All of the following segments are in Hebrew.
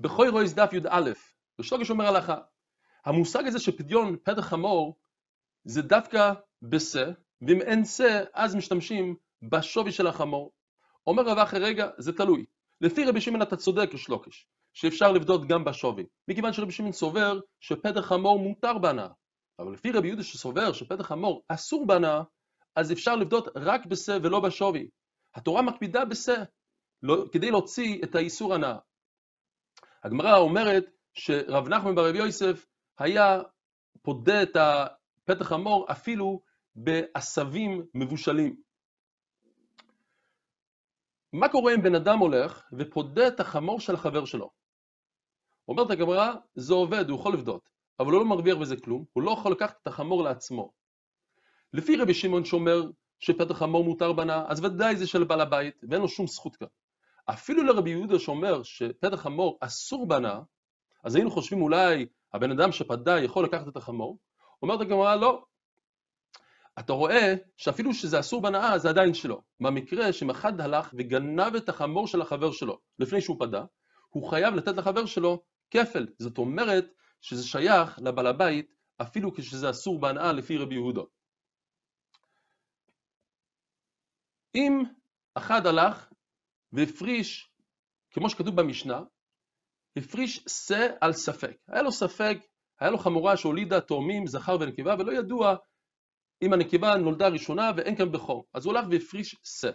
בכוי רויס דף י"א, ושלוגש אומר הלכה. המושג הזה שפדיון פתח חמור זה דווקא בשה, ואם אין שה אז משתמשים בשווי של החמור. אומר רב אחרי רגע, זה תלוי. לפי רבי שמעון אתה צודק, שלוקש, שאפשר לבדוד גם בשווי, מכיוון שרבי שמעון סובר שפתח חמור מותר בהנאה. אבל לפי רבי יהודה שסובר שפתח חמור אסור בהנאה, אז אפשר לבדוד רק בשה ולא בשווי. התורה מקפידה בשה, לא, כדי להוציא את האיסור הנאה. הגמרא אומרת שרב נחמן ברבי יוסף היה פודה את פתח המור אפילו בעשבים מבושלים. מה קורה אם בן אדם הולך ופודה את החמור של החבר שלו? אומרת הגמרא, זה עובד, הוא יכול לבדות, אבל הוא לא מרוויח בזה כלום, הוא לא יכול לקחת את החמור לעצמו. לפי רבי שמעון שאומר שפתח חמור מותר בנה, אז ודאי זה של בעל הבית, ואין לו שום זכות כאן. אפילו לרבי יהודה שאומר שפתח חמור אסור בנה, אז היינו חושבים אולי הבן אדם שפדה יכול לקחת את החמור, אומרת הגמרא לא. אתה רואה שאפילו שזה אסור בנאה זה עדיין שלו. במקרה שאם אחד הלך וגנב את החמור של החבר שלו לפני שהוא פדה, הוא חייב לתת לחבר שלו כפל. זאת אומרת שזה שייך לבעל הבית אפילו כשזה אסור בהנאה לפי רבי יהודה. אם אחד הלך והפריש, כמו שכתוב במשנה, הפריש שא על ספק. היה לו ספק, היה לו חמורה שהולידה תאומים, זכר ונקבה, ולא ידוע אם הנקבה נולדה ראשונה ואין כאן בכור. אז הוא הלך והפריש שא.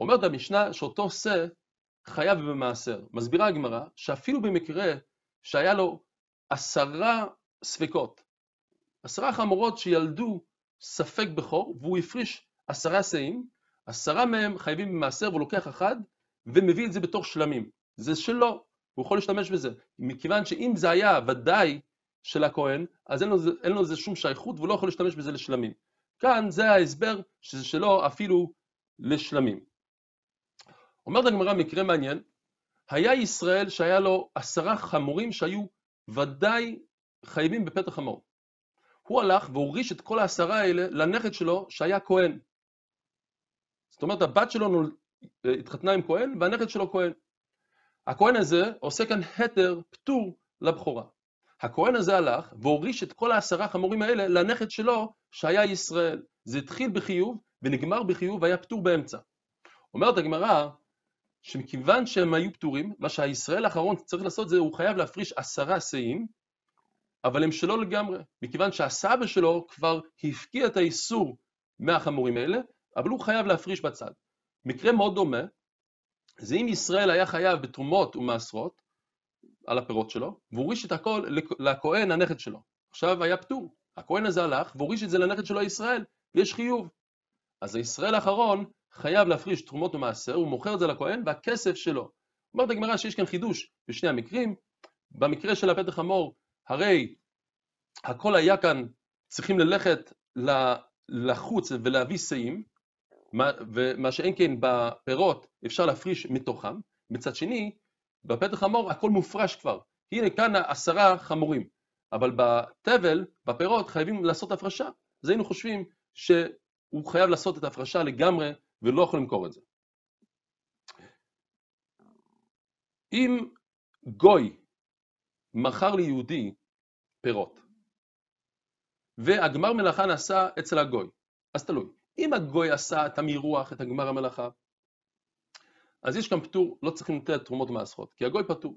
אומרת המשנה שאותו שא חייב במעשר. מסבירה הגמרא שאפילו במקרה שהיה לו עשרה ספקות, עשרה חמורות שילדו ספק בכור, והוא הפריש עשרה שאים, עשרה מהם חייבים במעשר והוא לוקח אחד ומביא את זה בתור שלמים. זה שלו, הוא יכול להשתמש בזה. מכיוון שאם זה היה ודאי של הכהן, אז אין לו, אין לו זה שום שייכות והוא לא יכול להשתמש בזה לשלמים. כאן זה ההסבר שזה שלו אפילו לשלמים. אומרת הגמרא מקרה מעניין, היה ישראל שהיה לו עשרה חמורים שהיו ודאי חייבים בפתח חמור. הוא הלך והוריש את כל העשרה האלה לנכד שלו שהיה כהן. זאת אומרת, הבת שלו נול... אה, התחתנה עם כהן והנכד שלו כהן. הכהן הזה עושה כאן התר, פטור, לבכורה. הכהן הזה הלך והוריש את כל העשרה חמורים האלה לנכד שלו שהיה ישראל. זה התחיל בחיוב ונגמר בחיוב והיה פטור באמצע. אומרת הגמרא שמכיוון שהם היו פטורים, מה שהישראל האחרון צריך לעשות זה הוא חייב להפריש עשרה שאים, אבל הם שלו לגמרי, מכיוון שהסבא שלו כבר הפקיע את האיסור מהחמורים האלה, אבל הוא חייב להפריש בצד. מקרה מאוד דומה, זה אם ישראל היה חייב בתרומות ומעשרות על הפירות שלו, והוריש את הכל לכהן הנכד שלו. עכשיו היה פטור. הכהן הזה הלך והוריש את זה לנכד שלו ישראל, ויש חיוב. אז הישראל האחרון חייב להפריש תרומות ומעשר, הוא מוכר את זה לכהן והכסף שלו. אומרת הגמרא שיש כאן חידוש בשני המקרים. במקרה של הפתח המור, הרי הכל היה כאן, צריכים ללכת לחוץ ולהביא שאים, ומה שאין כן בפירות אפשר להפריש מתוכם, מצד שני, בפתח חמור הכל מופרש כבר. הנה כאן עשרה חמורים, אבל בתבל, בפירות, חייבים לעשות הפרשה. אז היינו חושבים שהוא חייב לעשות את ההפרשה לגמרי ולא יכול למכור את זה. אם גוי מכר ליהודי פירות, והגמר מלאכה נעשה אצל הגוי, אז תלוי. אם הגוי עשה את המירוח, את הגמר המלאכה, אז יש כאן פטור, לא צריכים לתת תרומות מעשרות, כי הגוי פטור.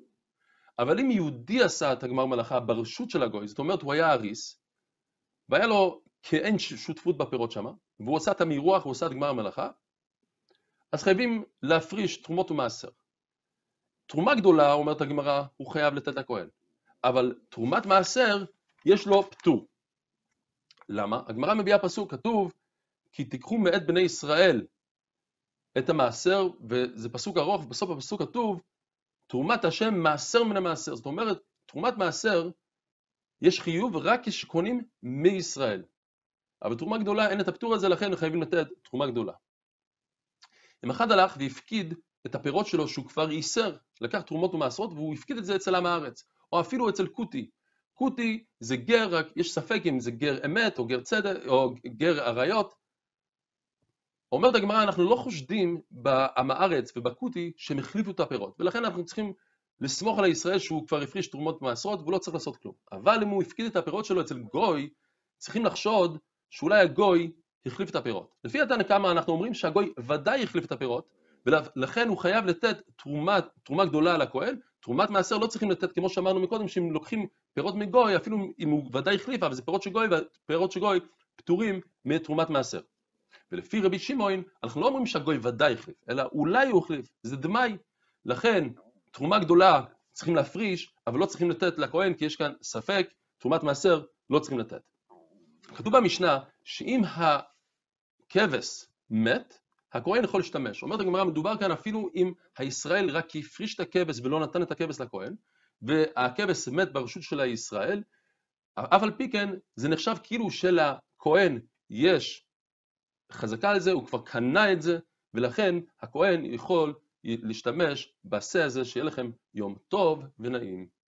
אבל אם יהודי עשה את הגמר מלאכה ברשות של הגוי, זאת אומרת הוא היה אריס, והיה לו כאין שותפות בפירות שמה, והוא עשה את המירוח, הוא עשה את גמר המלאכה, אז חייבים להפריש תרומות ומעשר. תרומה גדולה, אומרת הגמרא, הוא חייב לתת לכהן, אבל תרומת מעשר, יש לו פטור. למה? הגמרא מביאה פסוק, כתוב, כי תיקחו מאת בני ישראל את המעשר, וזה פסוק ארוך, בסוף הפסוק כתוב, תרומת השם מעשר מן המעשר. זאת אומרת, תרומת מעשר, יש חיוב רק כשקונים מישראל. אבל תרומה גדולה אין את הפטור הזה, לכן חייבים לתת תרומה גדולה. אם אחד הלך והפקיד את הפירות שלו שהוא כבר איסר, לקח תרומות ומעשרות והוא הפקיד את זה אצל עם הארץ, או אפילו אצל כותי. כותי זה גר, רק יש ספק אם זה גר אמת או גר צדק או גר אריות, אומרת הגמרא, אנחנו לא חושדים בעם הארץ ובכותי שהם החליפו את הפירות, ולכן אנחנו צריכים לסמוך על הישראל שהוא כבר הפריש תרומות מעשרות והוא לא צריך לעשות כלום. אבל אם הוא הפקיד את הפירות שלו אצל גוי, צריכים לחשוד שאולי הגוי החליף את הפירות. לפי התנא קמא אנחנו אומרים שהגוי ודאי החליף את הפירות, ולכן הוא חייב לתת תרומה, תרומה גדולה על הכהן, תרומת מעשר לא צריכים לתת, כמו שאמרנו מקודם, שאם לוקחים פירות מגוי, אפילו אם הוא ודאי החליף, אבל זה פירות של גוי, ופירות של גוי פטורים מתרומת מעשר. ולפי רבי שמעון, אנחנו לא אומרים שהגוי ודאי החליף, אלא אולי הוא החליף, זה דמאי. לכן, תרומה גדולה צריכים להפריש, אבל לא צריכים לתת לכהן, כי יש כאן ספק, תרומת מעשר לא צריכים לתת. כתוב במשנה, שאם הכבש מת, הכהן יכול להשתמש. אומרת הגמרא, מדובר כאן אפילו אם הישראל רק הפריש את הכבש ולא נתן את הכבש לכהן, והכבש מת ברשות של הישראל, אף על פי כן זה נחשב כאילו שלכהן יש חזקה על זה, הוא כבר קנה את זה, ולכן הכהן יכול להשתמש בשה הזה שיהיה לכם יום טוב ונעים.